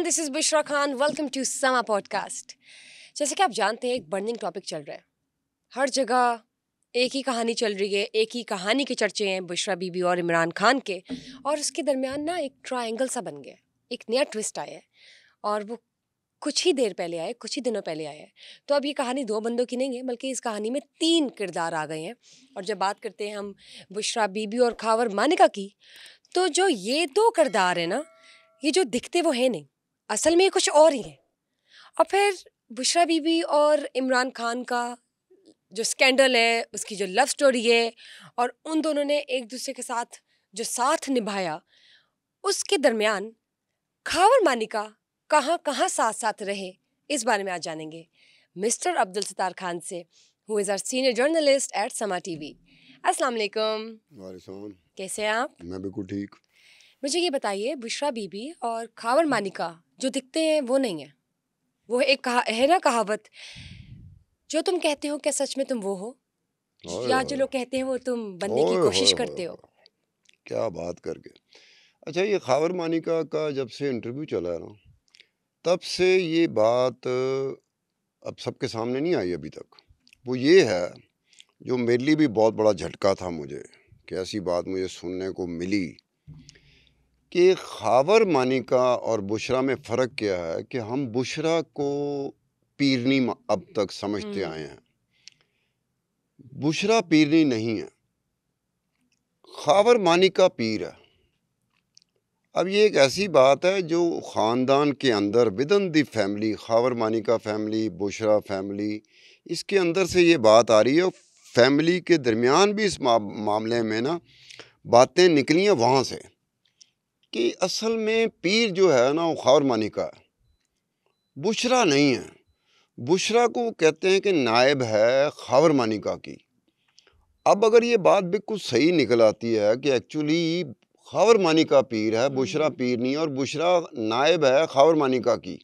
Everyone this is Bishra Khan welcome to Samaa podcast जैसे कि आप जानते हैं एक बर्निंग टॉपिक चल रहा है हर जगह एक ही कहानी चल रही है एक ही कहानी के चर्चे हैं बुशरा बीबी और इमरान खान के और उसके दरमियान ना एक ट्राइंगल सा बन गया एक नया ट्विस्ट आया है और वो कुछ ही देर पहले आए कुछ ही दिनों पहले आया है तो अब ये कहानी दो बंदों की नहीं है बल्कि इस कहानी में तीन किरदार आ गए हैं और जब बात करते हैं हम बुशरा बीबी और खावर मानिका की तो जो ये दो किरदार हैं ना ये जो दिखते वो है नहीं असल में ये कुछ और ही है और फिर बुशरा बीबी और इमरान खान का जो स्कैंडल है उसकी जो लव स्टोरी है और उन दोनों ने एक दूसरे के साथ जो साथ निभाया उसके दरमियान खावर मानिका कहाँ कहाँ साथ साथ रहे इस बारे में आज जानेंगे मिस्टर अब्दुल सतार खान से who is our senior journalist at Samaa T V असल कैसे हैं आप मैं बिल्कुल ठीक मुझे ये बताइए बुशरा बीबी और खावर मानिका जो दिखते हैं वो नहीं है वो एक कहा है ना कहावत जो तुम कहते हो क्या सच में तुम वो हो या जो लोग कहते हैं वो तुम बनने की कोशिश करते हो क्या बात करके अच्छा ये खावर मानिका का जब से इंटरव्यू चला है ना तब से ये बात अब सबके सामने नहीं आई अभी तक वो ये है जो मेरे लिए भी बहुत बड़ा झटका था मुझे कैसी ऐसी बात मुझे सुनने को मिली कि खावर मानिका और बुशरा में फ़र्क क्या है कि हम बुशरा को पीरनी अब तक समझते हम्म। आए हैं बुशरा पीरनी नहीं है खावर मानिका पीर है अब ये एक ऐसी बात है जो ख़ानदान के अंदर within the family Khawar Maneka family Bushra family इसके अंदर से ये बात आ रही है फैमिली के दरमियान भी इस मामले में ना बातें निकली हैं वहाँ से कि असल में पीर जो है ना वो मानी का बुशरा नहीं है बुशरा को कहते हैं कि नायब है खावर मानिका की अब अगर ये बात बिल्कुल सही निकल आती है कि एक्चुअली खावर मानिका पीर है बुशरा हम्म। पीर नहीं और बुशरा नायब है खावर मानिका की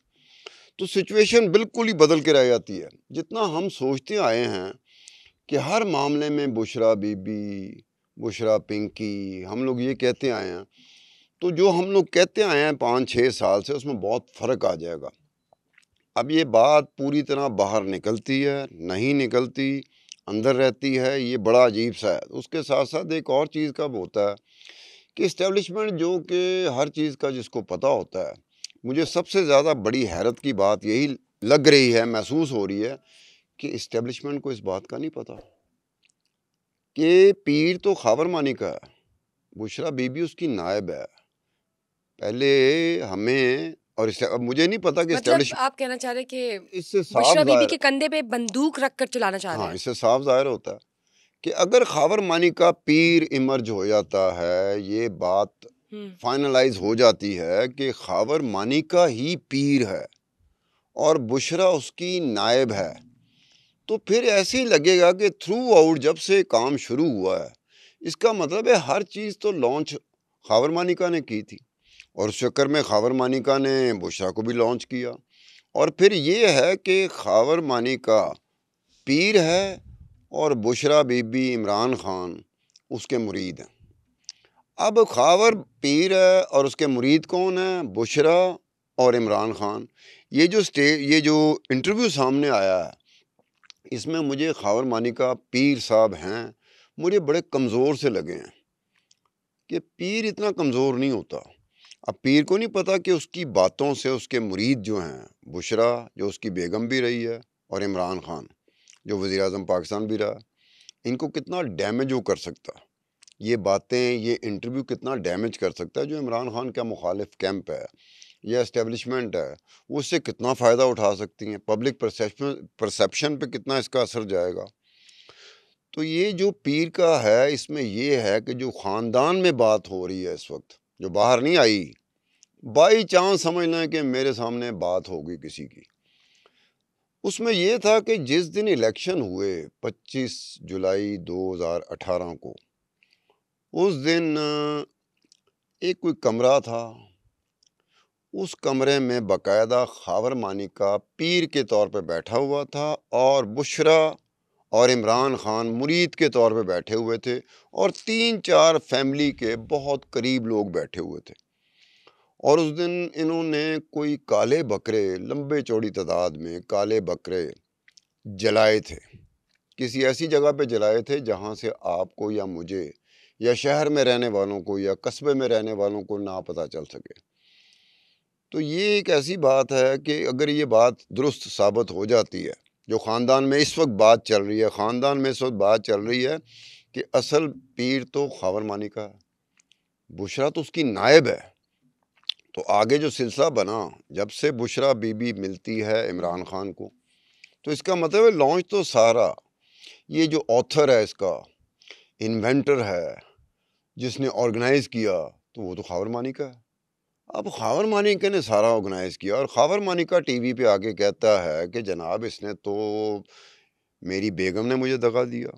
तो सिचुएशन बिल्कुल ही बदल के रह जाती है जितना हम सोचते आए हैं कि हर मामले में बुशरा बीबी बुशरा पिंकी हम लोग ये कहते आए हैं तो जो हम लोग कहते आए हैं पाँच छः साल से उसमें बहुत फ़र्क आ जाएगा अब ये बात पूरी तरह बाहर निकलती है नहीं निकलती अंदर रहती है ये बड़ा अजीब सा है उसके साथ साथ एक और चीज़ का होता है कि इस्टेब्लिशमेंट जो कि हर चीज़ का जिसको पता होता है मुझे सबसे ज़्यादा बड़ी हैरत की बात यही लग रही है महसूस हो रही है कि इस्टेब्लिशमेंट को इस बात का नहीं पता कि पीर तो खावर मानी का है बुशरा बीबी उसकी नायब है पहले हमें और अब मुझे नहीं पता कि मतलब आप कहना चाह रहे कि इससे साफ बीबी के कंधे पे बंदूक रख कर चलाना चाह रहे हाँ, हैं हाँ, इससे साफ जाहिर होता है कि अगर खावर मानी का पीर इमर्ज हो जाता है ये बात फाइनलाइज हम्म। हो जाती है कि खावर मानी का ही पीर है और बुशरा उसकी नायब है तो फिर ऐसे ही लगेगा कि थ्रू आउट जब से काम शुरू हुआ है इसका मतलब है हर चीज़ तो लॉन्च खावर मानिका ने की थी और उस चक्कर में खावर मानिका ने बुशरा को भी लॉन्च किया और फिर ये है कि खावर मानिका पीर है और बुशरा बीबी इमरान ख़ान उसके मुरीद हैं अब खावर पीर है और उसके मुरीद कौन है बुशरा और इमरान ख़ान ये जो स्टे ये जो इंटरव्यू सामने आया है इसमें मुझे खावर मानिका पीर साहब हैं मुझे बड़े कमज़ोर से लगे हैं कि पीर इतना कमज़ोर नहीं होता अब पीर को नहीं पता कि उसकी बातों से उसके मुरीद जो हैं बुशरा जो उसकी बेगम भी रही है और इमरान ख़ान जो वज़ी अजम पाकिस्तान भी रहा इनको कितना डैमेज वो कर सकता ये बातें ये इंटरव्यू कितना डैमेज कर सकता है जो इमरान ख़ान का मुखालिफ कैंप है या इस्टेबलिशमेंट है उससे कितना फ़ायदा उठा सकती हैं पब्लिक परसेप्शन पर कितना इसका असर जाएगा तो ये जो पीर का है इसमें ये है कि जो ख़ानदान में बात हो रही है इस वक्त जो बाहर नहीं आई बाई चांस समझ लें कि मेरे सामने बात हो गई किसी की उसमें यह था कि जिस दिन इलेक्शन हुए 25 जुलाई 2018 को उस दिन एक कोई कमरा था उस कमरे में बकायदा खावर मानिका पीर के तौर पर बैठा हुआ था और बुशरा और इमरान ख़ान मुरीद के तौर पे बैठे हुए थे और तीन चार फैमिली के बहुत करीब लोग बैठे हुए थे और उस दिन इन्होंने कोई काले बकरे लंबे चौड़ी तादाद में काले बकरे जलाए थे किसी ऐसी जगह पे जलाए थे जहाँ से आपको या मुझे या शहर में रहने वालों को या कस्बे में रहने वालों को ना पता चल सके तो ये एक ऐसी बात है कि अगर ये बात दुरुस्त साबित हो जाती है जो ख़ानदान में इस वक्त बात चल रही है ख़ानदान में इस वक्त बात चल रही है कि असल पीर तो खावर मानी का है बुशरा तो उसकी नायब है तो आगे जो सिलसिला बना जब से बुशरा बीबी मिलती है इमरान खान को तो इसका मतलब है लॉन्च तो सारा ये जो ऑथर है इसका इन्वेंटर है जिसने ऑर्गेनाइज़ किया तो वो तो खावर मानी का है अब खावर मानिक ने सारा ऑर्गेनाइज़ किया और खावर मानिका टीवी पे आके कहता है कि जनाब इसने तो मेरी बेगम ने मुझे दगा दिया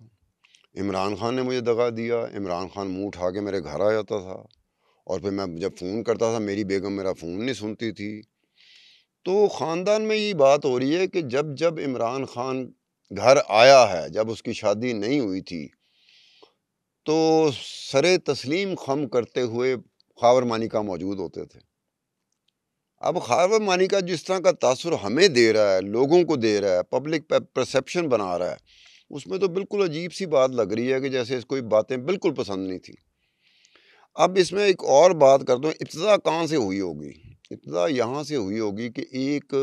इमरान खान ने मुझे दगा दिया इमरान खान मुँह उठा के मेरे घर आ जाता था और फिर मैं जब फ़ोन करता था मेरी बेगम मेरा फ़ोन नहीं सुनती थी तो ख़ानदान में ये बात हो रही है कि जब जब इमरान खान घर आया है जब उसकी शादी नहीं हुई थी तो सरे तस्लीम खम करते हुए खावर मानिका मौजूद होते थे अब खार मानी का जिस तरह का तासर हमें दे रहा है लोगों को दे रहा है पब्लिक परसेप्शन बना रहा है उसमें तो बिल्कुल अजीब सी बात लग रही है कि जैसे कोई बातें बिल्कुल पसंद नहीं थी अब इसमें एक और बात कर दो इब्तदा कहाँ से हुई होगी इब्तदा यहाँ से हुई होगी कि एक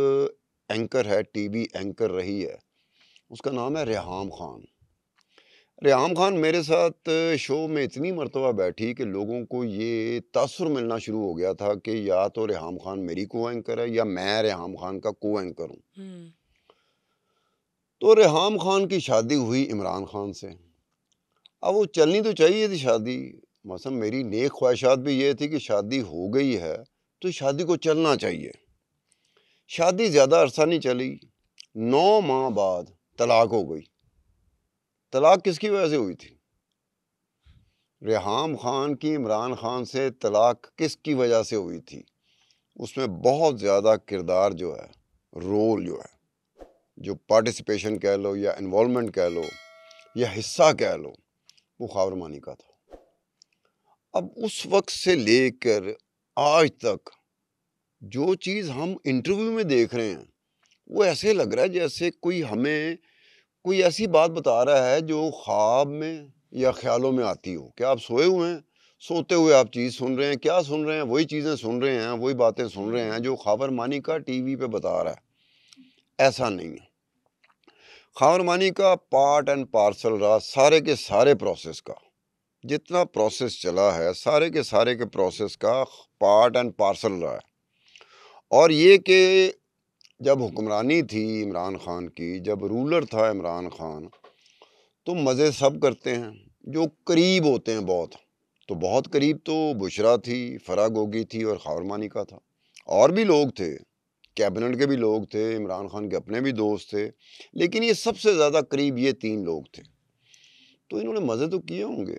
एंकर है टीवी एंकर रही है उसका नाम है रेहाम खान रेहम ख़ान मेरे साथ शो में इतनी मरतबा बैठी कि लोगों को ये तसर मिलना शुरू हो गया था कि या तो रेहम ख़ान मेरी को एंकर है या मैं रेहम ख़ान का को एंकर हूँ हम्म। तो रेहम ख़ान की शादी हुई इमरान ख़ान से अब वो चलनी तो चाहिए थी शादी मौसम मेरी नेक ख्वाहिशात भी ये थी कि शादी हो गई है तो शादी को चलना चाहिए शादी ज़्यादा अरसा नहीं चली नौ माह बाद तलाक हो गई तलाक किसकी वजह से हुई थी रेहाम खान की इमरान खान से तलाक किसकी वजह से हुई थी उसमें बहुत ज़्यादा किरदार जो है रोल जो है जो पार्टिसिपेशन कह लो या इन्वॉलमेंट कह लो या हिस्सा कह लो वो खावरमानी का था अब उस वक्त से लेकर आज तक जो चीज़ हम इंटरव्यू में देख रहे हैं वो ऐसे लग रहा है जैसे कोई हमें कोई ऐसी बात बता रहा है जो ख्वाब में या ख्यालों में आती हो क्या आप सोए हुए हैं सोते हुए आप चीज़ सुन रहे हैं क्या सुन रहे हैं वही चीज़ें सुन रहे हैं वही बातें सुन रहे हैं जो खबर मानी का टीवी पे बता रहा है ऐसा नहीं है खबर मानी का पार्ट एंड पार्सल रहा सारे के सारे प्रोसेस का जितना प्रोसेस चला है सारे के सारे के प्रोसेस का पार्ट एंड पार्सल रहा है और ये कि जब हुक्मरानी थी इमरान ख़ान की जब रूलर था इमरान ख़ान तो मज़े सब करते हैं जो करीब होते हैं बहुत तो बहुत करीब तो बुशरा थी फरा गोगी थी और खारमानी का था और भी लोग थे कैबिनेट के भी लोग थे इमरान ख़ान के अपने भी दोस्त थे लेकिन ये सबसे ज़्यादा करीब ये तीन लोग थे तो इन्होंने मज़े तो किए होंगे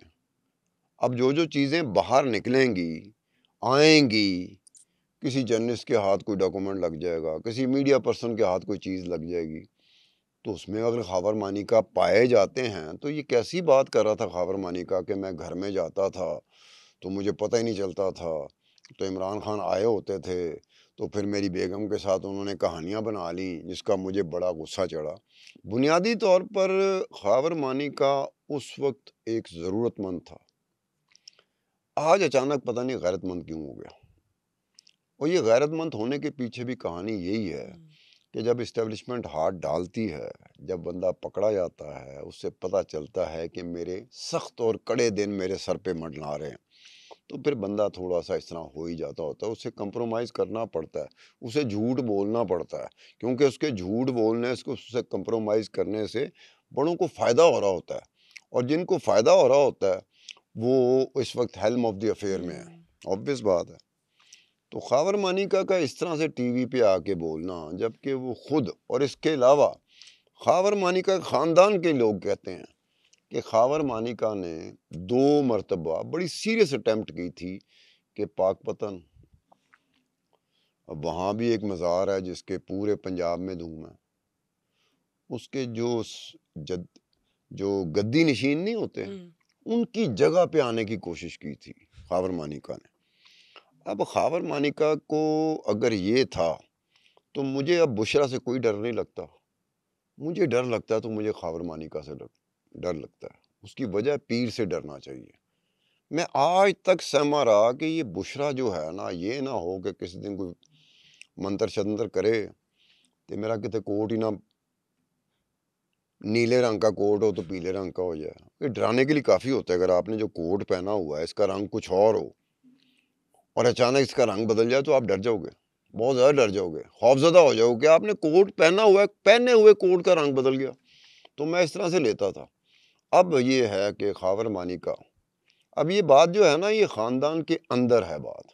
अब जो जो चीज़ें बाहर निकलेंगी आएंगी किसी जर्नलिस्ट के हाथ कोई डॉक्यूमेंट लग जाएगा किसी मीडिया पर्सन के हाथ कोई चीज़ लग जाएगी तो उसमें अगर खावर मानी का पाए जाते हैं तो ये कैसी बात कर रहा था खावर मानी का कि मैं घर में जाता था तो मुझे पता ही नहीं चलता था तो इमरान खान आए होते थे तो फिर मेरी बेगम के साथ उन्होंने कहानियाँ बना ली जिसका मुझे बड़ा गुस्सा चढ़ा बुनियादी तौर पर खावर मानी का उस वक्त एक ज़रूरतमंद था आज अचानक पता नहीं गैरतमंद क्यों हो गया और ये गैरतमंद होने के पीछे भी कहानी यही है कि जब इस्टेब्लिशमेंट हाथ डालती है जब बंदा पकड़ा जाता है उससे पता चलता है कि मेरे सख्त और कड़े दिन मेरे सर पे मंडला रहे हैं तो फिर बंदा थोड़ा सा इस तरह हो ही जाता होता है उसे कंप्रोमाइज़ करना पड़ता है उसे झूठ बोलना पड़ता है क्योंकि उसके झूठ बोलने उसको उससे कंप्रोमाइज़ करने से बड़ों को फ़ायदा हो रहा होता है और जिनको फ़ायदा हो रहा होता है वो इस वक्त हेल्म ऑफ द अफेयर में है ऑब्वियस बात है तो खावर मानिका का इस तरह से टीवी पे आके बोलना जबकि वो खुद और इसके अलावा खावर मानिका ख़ानदान के लोग कहते हैं कि खावर मानिका ने दो मरतबा बड़ी सीरियस अटैम्प्ट की थी कि पाक पतन वहाँ भी एक मज़ार है जिसके पूरे पंजाब में धूम है उसके जो जद जो गद्दी नशीन नहीं होते हम्म। उनकी जगह पे आने की कोशिश की थी खावर मानिका ने अब खावर मानिका को अगर ये था तो मुझे अब बुशरा से कोई डर नहीं लगता मुझे डर लगता है तो मुझे खावर मानिका से लग, डर लगता है उसकी वजह पीर से डरना चाहिए मैं आज तक सहमा रहा कि ये बुशरा जो है ना ये ना हो कि किसी दिन कोई मंत्र शंत्र करे तो मेरा कितने कोट ही ना नीले रंग का कोट हो तो पीले रंग का हो जाए ये डराने के लिए काफ़ी होता है अगर आपने जो कोट पहना हुआ है इसका रंग कुछ और हो और अचानक इसका रंग बदल जाए तो आप डर जाओगे बहुत ज़्यादा डर जाओगे खौफजदा हो जाओगे आपने कोट पहना हुआ पहने हुए कोट का रंग बदल गया तो मैं इस तरह से लेता था अब ये है कि खावर मानी का अब ये बात जो है ना ये ख़ानदान के अंदर है बात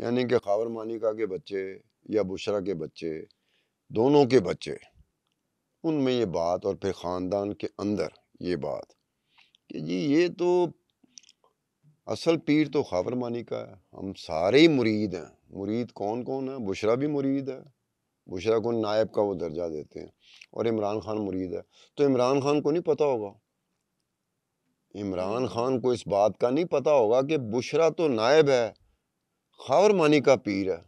यानी कि खावर मानिका के बच्चे या बुशरा के बच्चे दोनों के बच्चे उनमें ये बात और फिर ख़ानदान के अंदर ये बात कि जी ये तो असल पीर तो खावर मानी का है हम सारे ही मुरीद हैं मुरीद कौन कौन है बुशरा भी मुरीद है बुशरा को नायब का वो दर्जा देते हैं और इमरान खान मुरीद है तो इमरान खान को नहीं पता होगा इमरान खान को इस बात का नहीं पता होगा कि बुशरा तो नायब है खावर मानी का पीर है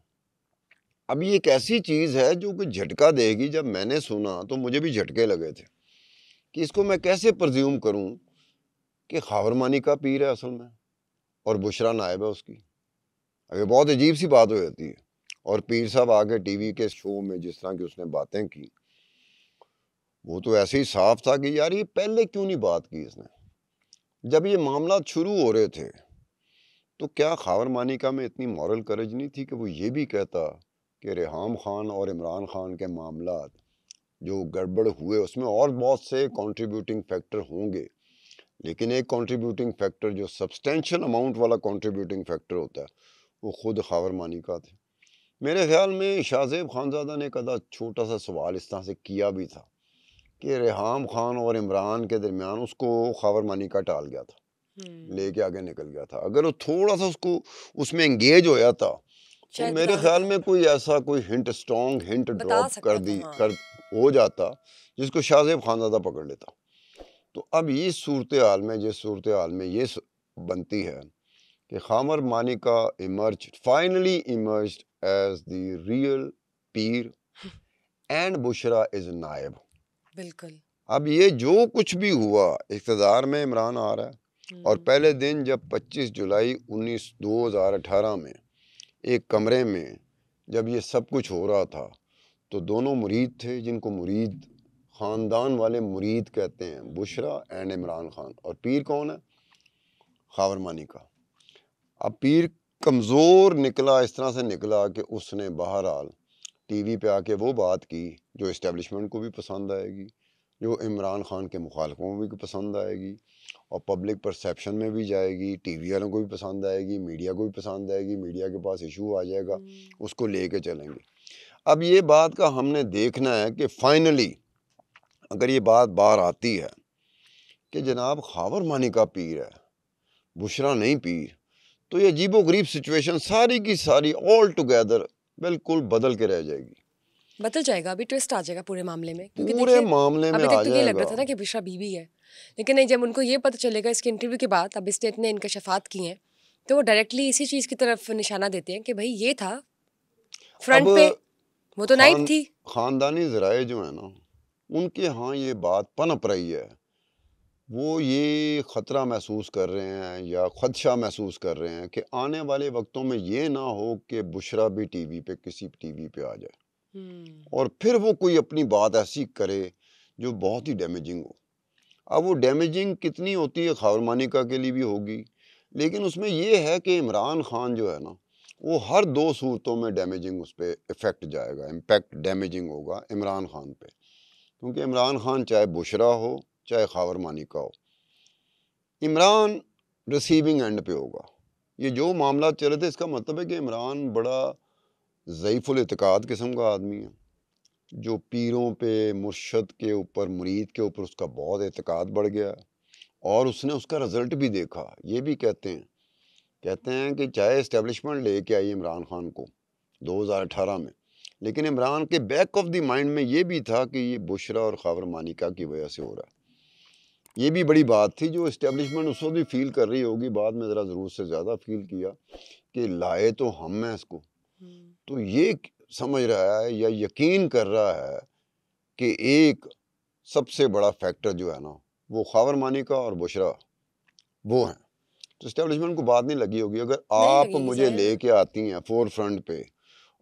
अब ये एक ऐसी चीज़ है जो कि झटका देगी जब मैंने सुना तो मुझे भी झटके लगे थे कि इसको मैं कैसे प्रज्यूम करूं कि खावर मानी का पीर है असल में और बुशरा नायब है उसकी अब ये बहुत अजीब सी बात हो जाती है और पीर साहब आके टीवी के शो में जिस तरह की उसने बातें की वो तो ऐसे ही साफ था कि यार ये पहले क्यों नहीं बात की इसने जब ये मामला शुरू हो रहे थे तो क्या खावर मानिका में इतनी मॉरल करेज नहीं थी कि वो ये भी कहता कि रेहम खान और इमरान खान के मामला जो गड़बड़ हुए उसमें और बहुत से कंट्रीब्यूटिंग फैक्टर होंगे लेकिन एक कंट्रीब्यूटिंग फैक्टर जो सब्सटेंशियल अमाउंट वाला कंट्रीब्यूटिंग फैक्टर होता है वो ख़ुद मानी का थे मेरे ख्याल में शाहजेब खानजादा ने कदा छोटा सा सवाल इस तरह से किया भी था कि रेहाम खान और इमरान के दरमियान उसको मानी का टाल गया था हम्म। लेके आगे निकल गया था अगर वो थोड़ा सा उसको उसमें एंगेज होया था तो मेरे ख्याल में कोई ऐसा कोई हिंट स्ट्रॉन्ग हिंट ड्रॉप कर दी हाँ। कर हो जाता जिसको शाहजेब खानजादा पकड़ लेता तो अब इस सूरत हाल में जिस सूरत हाल में ये बनती है कि Khawar Maneka emerge finally emerge as the real pir and Bushra is नायब बिल्कुल अब ये जो कुछ भी हुआ इकतदार में इमरान आ रहा है और हम्म। पहले दिन जब 25 जुलाई उन्नीस दो हज़ार अठारह में एक कमरे में जब ये सब कुछ हो रहा था तो दोनों मुरीद थे जिनको मुरीद ख़ानदान वाले मुरीद कहते हैं बुशरा एंड इमरान ख़ान और पीर कौन है खावरमानी का अब पीर कमज़ोर निकला इस तरह से निकला कि उसने बहरहाल टी वी पर आके वो बात की जो इस्टेबलिशमेंट को भी पसंद आएगी जो इमरान ख़ान के मुखालफों को भी पसंद आएगी और पब्लिक परसेप्शन में भी जाएगी टी वी वालों को भी पसंद आएगी मीडिया को भी पसंद आएगी मीडिया के पास इशू आ जाएगा हम्म। उसको ले कर चलेंगे अब ये बात का हमने देखना है कि फ़ाइनली अगर ये बात बाहर आती है कि जनाब खावर मानी का पीर है बुशरा नहीं पीर तो ये अजीबो गरीब सिचुएशन सारी की सारी ऑल टुगेदर बिल्कुल बदल के रह जाएगी बदल जाएगा अभी ट्विस्ट आ जाएगा पूरे मामले में पूरे मामले में अभी तक तो ये लग रहा था ना कि बुशरा बीबी है लेकिन नहीं जब उनको ये पता चलेगा इसके इंटरव्यू के बाद अब इसने इतने इनकशफात की हैं तो वो डायरेक्टली इसी चीज़ की तरफ निशाना देते हैं कि भाई ये था फ्रंट पे वो तो नाइट थी खानदानी जराए जो है ना उनके यहाँ ये बात पनप रही है वो ये ख़तरा महसूस कर रहे हैं या खदशा महसूस कर रहे हैं कि आने वाले वक्तों में ये ना हो कि बुशरा भी टीवी पे किसी टीवी पे आ जाए हम्म। और फिर वो कोई अपनी बात ऐसी करे जो बहुत ही डैमेजिंग हो अब वो डैमेजिंग कितनी होती है खबर मानिका के लिए भी होगी लेकिन उसमें ये है कि इमरान खान जो है ना वो हर दो सूरतों में डैमेजिंग उस पर इफ़ेक्ट जाएगा इम्पेक्ट डैमेजिंग होगा इमरान खान पर क्योंकि इमरान ख़ान चाहे बुशरा हो चाहे खावर मानी का हो इमरान रिसीविंग एंड पे होगा ये जो मामला चल रहे थे इसका मतलब है कि इमरान बड़ा ज़यीफ़ुल इतकाद किस्म का आदमी है जो पीरों पे मुर्शद के ऊपर मुरीद के ऊपर उसका बहुत एतकाद बढ़ गया और उसने उसका रिज़ल्ट भी देखा ये भी कहते हैं कहते हैं कि चाहे इस्टेबलिशमेंट लेके आई इमरान खान को अठारह में लेकिन इमरान के बैक ऑफ द माइंड में ये भी था कि ये बुशरा और खावर मानिका की वजह से हो रहा है ये भी बड़ी बात थी जो इस्टेबलिशमेंट उस वक्त भी फील कर रही होगी बाद में ज़रा ज़रूर से ज़्यादा फील किया कि लाए तो हम हैं इसको हम्म। तो ये समझ रहा है या यकीन कर रहा है कि एक सबसे बड़ा फैक्टर जो है ना वो खावर मानिका और बुशरा वो हैं तो इस्टेबलिशमेंट को बात नहीं लगी होगी अगर आप मुझे लेके आती हैं फोर फ्रंट पे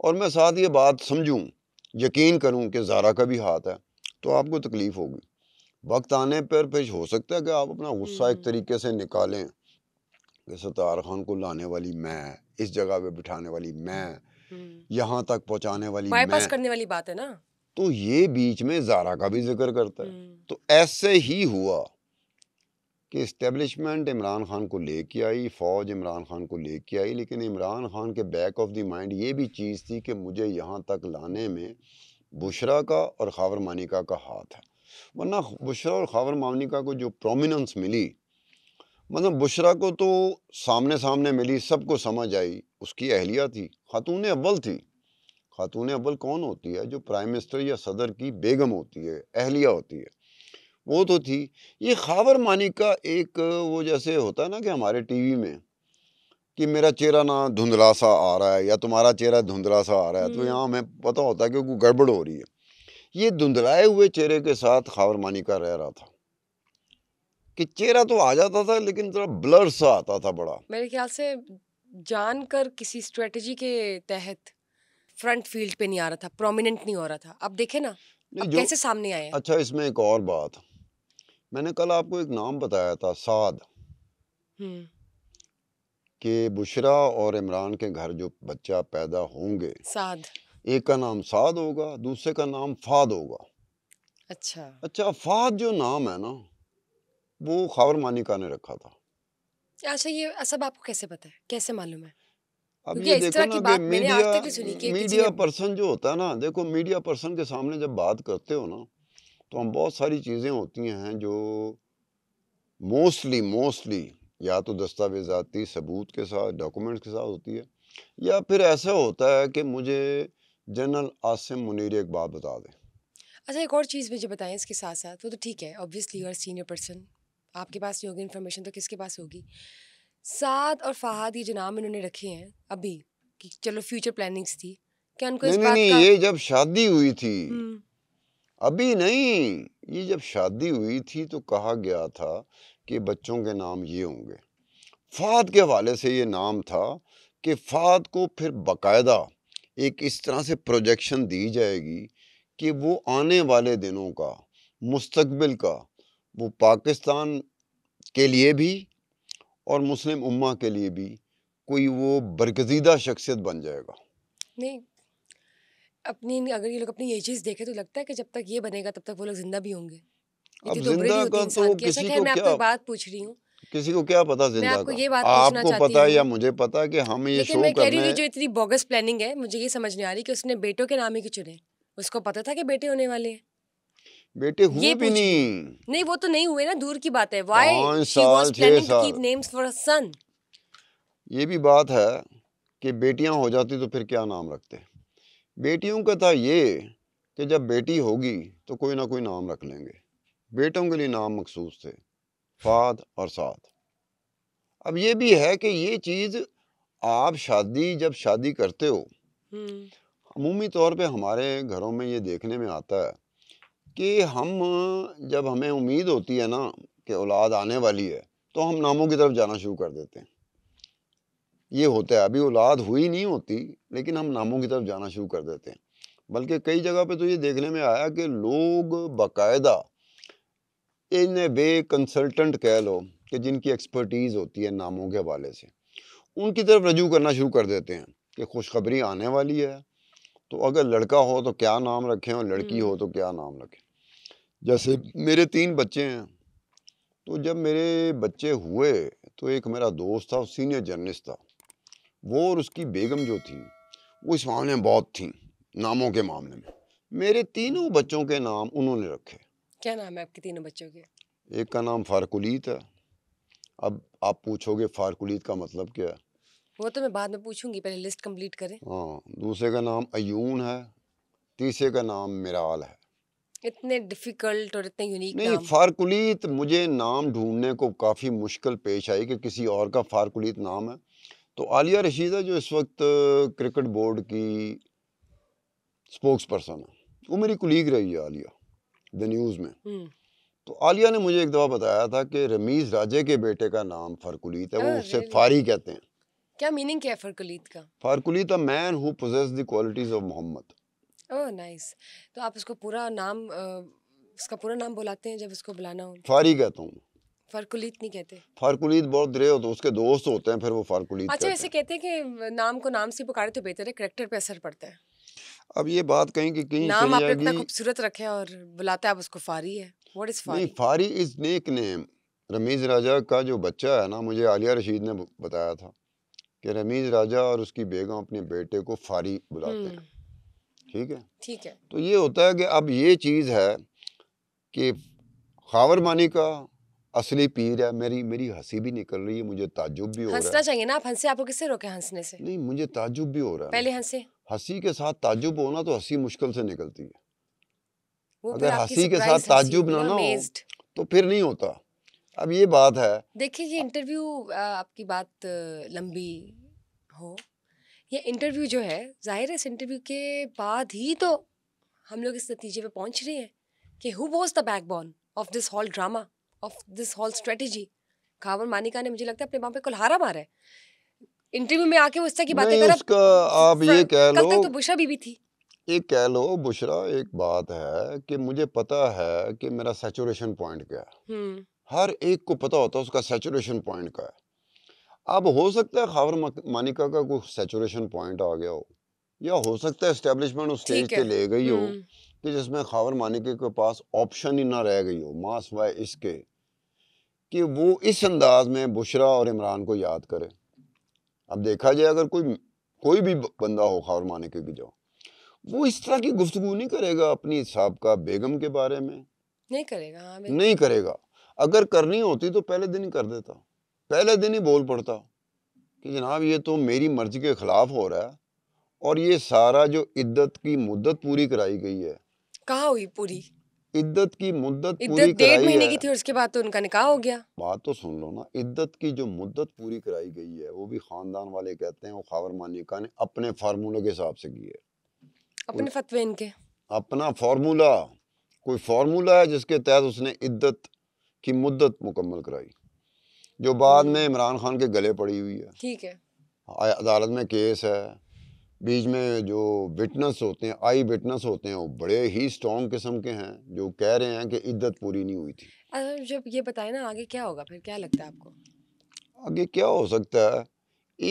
और मैं साथ ये बात समझूं यकीन करूँ कि ज़ारा का भी हाथ है तो आपको तकलीफ़ होगी वक्त आने पर फिर हो सकता है कि आप अपना गुस्सा एक हम्म। तरीके से निकालें कि सतार खान को लाने वाली मैं इस जगह पे बिठाने वाली मैं हम्म। यहाँ तक पहुँचाने वाली मैं करने वाली बात है ना तो ये बीच में जारा का भी जिक्र करता है हम्म। तो ऐसे ही हुआ कि इस्टेबलिशमेंट इमरान खान को ले के आई फ़ौज इमरान खान को ले के आई लेकिन इमरान खान के बैक ऑफ द माइंड ये भी चीज़ थी कि मुझे यहाँ तक लाने में बुशरा का और खावर मानिका का हाथ है वरना बुशरा और खावर मानिका को जो प्रोमिनंस मिली मतलब बुशरा को तो सामने सामने मिली सबको समझ आई उसकी अहलिया थी खातून अव्वल थी खातून अव्वल कौन होती है जो प्राइम मिनिस्टर या सदर की बेगम होती है अहलिया होती है वो तो थी ये खावर मानी का एक वो जैसे होता है ना कि हमारे टीवी में कि मेरा चेहरा ना धुंधला सा आ रहा है या तुम्हारा चेहरा धुंधला सा आ रहा है तो हम्म। यहाँ हमें पता होता है कि वो गड़बड़ हो रही है ये धुंधलाए हुए चेहरे के साथ खावर मानी का रह रहा था कि चेहरा तो आ जाता था लेकिन तो ब्लर सा आता था बड़ा मेरे ख्याल से जानकर किसी स्ट्रेटजी के तहत फ्रंट फील्ड पे नहीं आ रहा था प्रोमिनेंट नहीं हो रहा था अब देखे ना अब कैसे सामने आया अच्छा इसमें एक और बात मैंने कल आपको एक नाम बताया था साद के बुशरा और इमरान के घर जो बच्चा पैदा होंगे साद एक का नाम साद होगा दूसरे का नाम फाद होगा अच्छा अच्छा फाद जो नाम है ना वो खबर मानिका ने रखा था अच्छा ये सब आपको कैसे पता है कैसे मालूम है अब ये देखो ना कि मीडिया मीडिया पर्सन जो होता है ना देखो मीडिया पर्सन के सामने जब बात करते हो ना तो हम बहुत सारी चीज़ें होती हैं जो मोस्टली मोस्टली या तो दस्तावेजाती सबूत के साथ डॉक्यूमेंट्स के साथ होती है या फिर ऐसा होता है कि मुझे जनरल आसिम मुनीर एक बात बता दें अच्छा एक और चीज़ मुझे बताएं इसके साथ साथ वो तो ठीक है obviously you are senior person आपके पास नहीं होगी इन्फॉर्मेशन तो किसके पास होगी साद और फहाद ये जो नाम इन्होंने रखे हैं अभी कि चलो फ्यूचर प्लानिंग्स थी क्या उनको नहीं, इस नहीं, बात नहीं, का... ये जब शादी हुई थी हम्म। अभी नहीं ये जब शादी हुई थी तो कहा गया था कि बच्चों के नाम ये होंगे फाद के हवाले से ये नाम था कि फाद को फिर बकायदा एक इस तरह से प्रोजेक्शन दी जाएगी कि वो आने वाले दिनों का मुस्तबिल का वो पाकिस्तान के लिए भी और मुस्लिम उम्मा के लिए भी कोई वो बरगजीदा शख्सियत बन जाएगा नहीं अपनी अगर ये लोग अपनी ये चीज देखे तो लगता है कि जब तक ये बनेगा तब तक वो लोग जिंदा भी होंगे अब जिंदा का तो अच्छा किसी को मैं बात पूछ रही हूँ किसी को क्या पता जिंदा आपको ये बात आपको पता है या मुझे पता है कि हम ये शो मैं कह रही जो इतनी बोगस प्लानिंग है मुझे ये समझ नहीं आ रही कि उसने बेटों के नाम ही क्यों चुने उसको पता था कि बेटे होने वाले हैं बेटे हुए भी नहीं नहीं वो तो नहीं हुए ना दूर की बात है why she was planning to keep names for a son ये भी बात है कि बेटियां हो जाती तो फिर क्या नाम रखते हैं बेटियों का था ये कि जब बेटी होगी तो कोई ना कोई नाम रख लेंगे बेटों के लिए नाम मखसूस थे फाद और साद अब ये भी है कि ये चीज़ आप शादी जब शादी करते हो हम्म। अमूमी तौर पे हमारे घरों में ये देखने में आता है कि हम जब हमें उम्मीद होती है ना कि औलाद आने वाली है तो हम नामों की तरफ जाना शुरू कर देते हैं ये होता है अभी औलाद हुई नहीं होती लेकिन हम नामों की तरफ जाना शुरू कर देते हैं बल्कि कई जगह पे तो ये देखने में आया कि लोग बाकायदा इन बे कंसल्टेंट कह लो कि जिनकी एक्सपर्टीज़ होती है नामों के हवाले से उनकी तरफ रजू करना शुरू कर देते हैं कि खुशखबरी आने वाली है तो अगर लड़का हो तो क्या नाम रखें और लड़की हो हम्म। तो क्या नाम रखें जैसे मेरे तीन बच्चे हैं तो जब मेरे बच्चे हुए तो एक मेरा दोस्त था सीनियर जर्नलिस्ट था वो और उसकी बेगम जो थी वो इस मामले में बहुत थी नामों के मामले में मेरे तीनों बच्चों के नाम उन्होंने रखे क्या नाम है आपके तीनों बच्चों के एक का नाम फारकुलीत है अब आप पूछोगे फारकुलीत का मतलब क्या है वो तो मैं बाद में पूछूंगी पहले लिस्ट कंप्लीट करें हाँ दूसरे का नाम अयून है तीसरे का नाम मिराल है इतने डिफिकल्ट और इतने यूनिक नहीं फारकुलीत मुझे नाम ढूंढने को काफ़ी मुश्किल पेश आई कि किसी और का फारकुलीत नाम है तो आलिया रशीदा जो इस वक्त क्रिकेट बोर्ड की स्पोक्स पर्सन है वो मेरी कुलीग रही है आलिया द न्यूज़ में हम्म। तो आलिया ने मुझे एक दफ़ा बताया था कि रमीज़ राजे के बेटे का नाम फरकुलीत है वो उससे फारी कहते हैं क्या मीनिंग क्या है फरकुलीत का फरकुलीत a man who possesses the qualities of Mohammad oh nice तो आप उसको पूरा नाम उसका पूरा नाम बुलाते हैं जब उसको बुलाना हो फारी कहता हूँ फरकुलीत नहीं कहते फरकुलीत बहुत दरे हो तो उसके दोस्त होते हैं फिर वो फरकुलीत अच्छा ऐसे कहते हैं कि नाम को नाम से पुकारे तो बेहतर है करेक्टर पे असर पड़ता है अब ये बात कहें कि कहीं नाम आप इतना खूबसूरत रखे और बुलाते हैं आप उसको फारी है व्हाट इज फारी नहीं Fari is nickname Ramiz Raja का जो बच्चा है ना मुझे आलिया रशीद ने बताया था कि रमीज राजा और उसकी बेगम अपने बेटे को फारी बुलाते हैं हम्म। ठीक है ठीक है तो ये होता है कि अब ये चीज़ है कि खावर मानी का असली पीर है मेरी मेरी हंसी भी निकल रही है मुझे ताजुब भी हो रहा है हंसना चाहिए ना आप हंसे आपको किससे रोके हंसने से नहीं मुझे ताजुब भी हो रहा है पहले हंसे हंसी के साथ ताजुब होना तो हंसी मुश्किल से निकलती है अगर हंसी के साथ ताजुब ना ना हो तो फिर नहीं होता अब ये बात है देखिए ये इंटरव्यू आपकी बात लंबी हो ये इंटरव्यू जो है जाहिर है इस इंटरव्यू के बाद ही तो हम लोग इस नतीजे पे पहुंच रहे हैं कि who was the backbone of this whole drama of this whole strategy Khawar Maneka ने मुझे लगता है अपने माँ पे कुल्हारा मारा है इंटरव्यू में आके वो इस तरह की बातें कर उसका आप ये कह लो कल तक तो बुशरा बीबी थी एक कह लो बुशरा एक बात है कि मुझे पता है कि मेरा सैचुरेशन पॉइंट क्या है हम्म। हर एक को पता होता है उसका सैचुरेशन पॉइंट क्या है अब हो सकता है खावर मानिका का कोई सैचुरेशन पॉइंट आ गया हो या हो सकता है एस्टेब्लिशमेंट उस स्टेज पे ले गई हो हम्म। कि जिसमें खावर मानिके के पास ऑप्शन ही ना रह गई हो मास वाय इसके कि वो इस अंदाज में बुशरा और इमरान को याद करे अब देखा जाए अगर कोई कोई भी बंदा हो खावर मानिके की जाओ वो इस तरह की गुफ्तु नहीं करेगा अपनी सबका बेगम के बारे में नहीं करेगा हाँ नहीं करेगा अगर करनी होती तो पहले दिन ही कर देता पहले दिन ही बोल पड़ता कि जनाब ये तो मेरी मर्जी के ख़िलाफ़ हो रहा है और ये सारा जो इद्दत की मुद्दत पूरी कराई गई है कहा हुई पूरी इद्दत की मुद्दत पूरी डेढ़ महीने की थी उसके बाद तो उनका निकाह हो गया बात तो सुन लो ना इद्दत की जो मुद्दत पूरी कराई गई है वो भी खानदान वाले कहते हैं वो खावर मानिका ने अपने फार्मूले के हिसाब से की है अपने फतवे इनके अपना फार्मूला कोई फार्मूला है जिसके तहत उसने इद्दत की मुद्दत मुकम्मल कराई जो बाद हम्म। में इमरान खान के गले पड़ी हुई है ठीक है अदालत में केस है बीज में जो विटनेस होते हैं आई विटनेस होते हैं वो बड़े ही स्ट्रॉन्ग किस्म के हैं जो कह रहे हैं कि इद्दत पूरी नहीं हुई थी जब ये बताए ना आगे क्या होगा फिर क्या लगता है आपको आगे क्या हो सकता है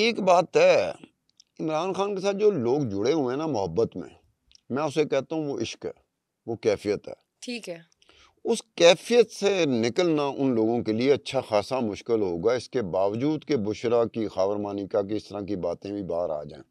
एक बात है इमरान खान के साथ जो लोग जुड़े हुए हैं ना मोहब्बत में मैं उसे कहता हूँ वो इश्क है वो कैफियत है ठीक है उस कैफियत से निकलना उन लोगों के लिए अच्छा खासा मुश्किल होगा इसके बावजूद के बुशरा की खबर मानिका की इस तरह की बातें भी बाहर आ जाएं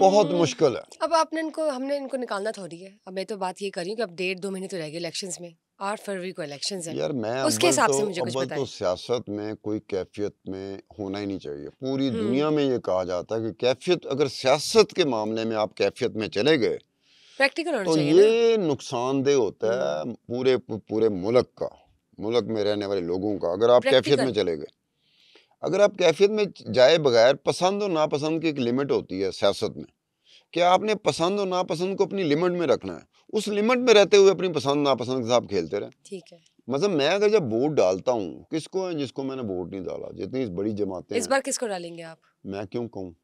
बहुत हम्म। मुश्किल है अब आपने इनको हमने इनको निकालना थोड़ी है अब मैं तो बात ये कर रही हूँ अब डेढ़ दो महीने तो रह गए इलेक्शन में आठ फरवरी को इलेक्शन है यार मैं उसके हिसाब तो, से मुझे कुछ तो सियासत में कोई कैफियत में होना ही नहीं चाहिए पूरी हम्म। दुनिया में ये कहा जाता है कि कैफियत अगर सियासत के मामले में आप कैफियत में चले गए प्रैक्टिकल तो ये नुकसानदेह होता है हम्म। पूरे पूरे मुल्क का मुल्क में रहने वाले लोगों का अगर आप कैफियत में चले गए अगर आप कैफियत में जाए बगैर पसंद और नापसंद की एक लिमिट होती है सियासत में कि आपने पसंद और नापसंद को अपनी लिमिट में रखना है उस लिमिट में रहते हुए अपनी पसंद नापसंद के साथ खेलते रहे ठीक है मतलब मैं अगर जब वोट डालता हूँ किसको है जिसको मैंने वोट नहीं डाला जितनी बड़ी जमाते इस बार किसको डालेंगे आप मैं क्यों कहूँ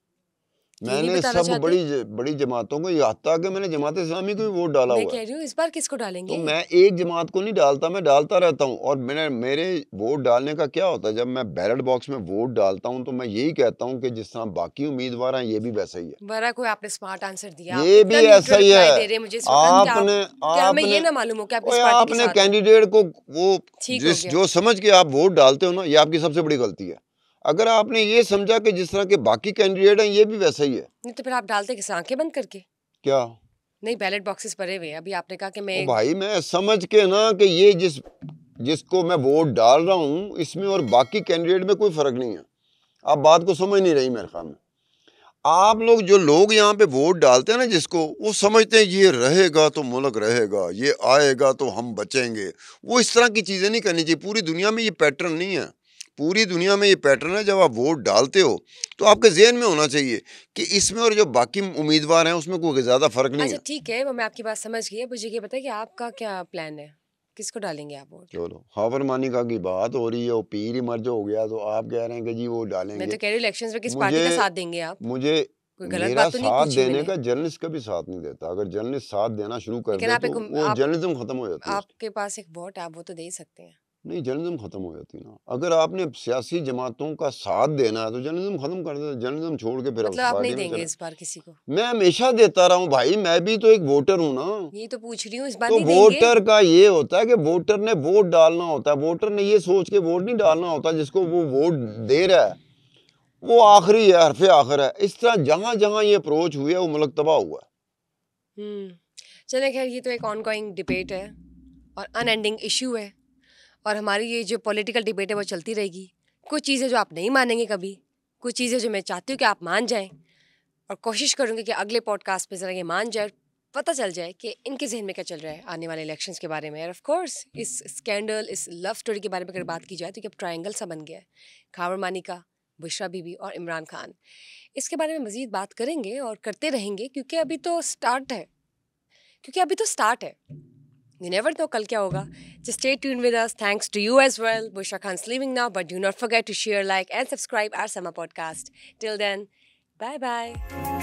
तो मैंने सब बड़ी ज, बड़ी जमातों को हत्या के मैंने जमात इस्लामी को भी वोट डाला हुआ है इस बार किसको डालेंगे तो मैं एक जमात को नहीं डालता मैं डालता रहता हूँ और मैंने मेरे वोट डालने का क्या होता है जब मैं बैलेट बॉक्स में वोट डालता हूँ तो मैं यही कहता हूँ कि जिस तरह बाकी उम्मीदवार हैं ये भी वैसा ही है बड़ा कोई आपने स्मार्ट आंसर दिया ये भी ऐसा ही है आपने आपने आपने कैंडिडेट को वो जो समझ के आप वोट डालते हो ना ये आपकी सबसे बड़ी गलती है अगर आपने ये समझा कि जिस तरह के बाकी कैंडिडेट हैं ये भी वैसा ही है नहीं तो फिर आप डालते किस आंखें बंद करके क्या नहीं बैलेट बॉक्सेस भरे हुए अभी आपने कहा कि मैं भाई मैं समझ के ना कि ये जिस जिसको मैं वोट डाल रहा हूँ इसमें और बाकी कैंडिडेट में कोई फ़र्क नहीं है आप बात को समझ नहीं रही मेरे ख्याल में आप लोग जो लोग यहाँ पे वोट डालते हैं ना जिसको वो समझते हैं ये रहेगा तो मुल्क रहेगा ये आएगा तो हम बचेंगे वो इस तरह की चीज़ें नहीं करनी चाहिए पूरी दुनिया में ये पैटर्न नहीं है पूरी दुनिया में ये पैटर्न है जब आप वोट डालते हो तो आपके जहन में होना चाहिए कि इसमें और जो बाकी उम्मीदवार हैं उसमें कोई ज़्यादा फर्क नहीं अच्छा ठीक है वो मैं आपकी बात समझ गई मुझे ये बताया कि आपका क्या प्लान है किसको डालेंगे आप वोट चलो हावर मानी का की बात हो रही है वो पीर ही मर्ज हो गया तो आप कह रहे हैं कि जी वो डालेंगे मैं तो कह रही इलेक्शंस में किस पार्टी का साथ देंगे आप मुझे मेरा तो साथ देने का जर्नलिस्ट का भी साथ नहीं देता अगर जर्नलिस्ट साथ देना शुरू कर दे तो वो जर्नलिज्म खत्म हो जाता है आपके पास एक वोट आप वो तो दे सकते हैं नहीं जर्नलिज्म ख़त्म हो जाती ना अगर आपने सियासी जमातों का साथ देना है तो जर्नलिज्म ख़त्म कर देना जर्नलिज्म छोड़ के फिर मतलब आप नहीं देंगे इस बार किसी को मैं हमेशा देता रहा हूँ भाई मैं भी तो एक वोटर हूँ ना ये तो पूछ रही हूँ इस बार तो नहीं वोटर का ये होता है कि वोटर ने वोट डालना होता है वोटर ने ये सोच के वोट नहीं डालना होता जिसको वो वोट दे रहा है वो आखिरी है हरफे आखिर है इस तरह जहाँ जहाँ ये अप्रोच हुई है वो मुल्क तबाह हुआ है हम्म। चले खैर ये तो एक ऑन गोइंग डिबेट है और अनएंडिंग इशू है और हमारी ये जो पॉलिटिकल डिबेट है वो चलती रहेगी कुछ चीज़ें जो आप नहीं मानेंगे कभी कुछ चीज़ें जो मैं चाहती हूँ कि आप मान जाएं और कोशिश करूँगी कि अगले पॉडकास्ट पे ज़रा ये मान जाए पता चल जाए कि इनके जहन में क्या चल रहा है आने वाले इलेक्शन के बारे में और ऑफ कोर्स इस स्कैंडल इस लव स्टोरी के बारे में अगर बात की जाए तो कि अब ट्राइंगल सा बन गया है खावर मानिका बुशरा बीबी और इमरान खान इसके बारे में मज़ीद बात करेंगे और करते रहेंगे क्योंकि अभी तो स्टार्ट है क्योंकि अभी तो स्टार्ट है You never know kal kya hoga. Just stay tuned with us. Thanks to you as well. Bushra Khan's leaving now, but do not forget to share, like, and subscribe our summer podcast. Till then, bye bye.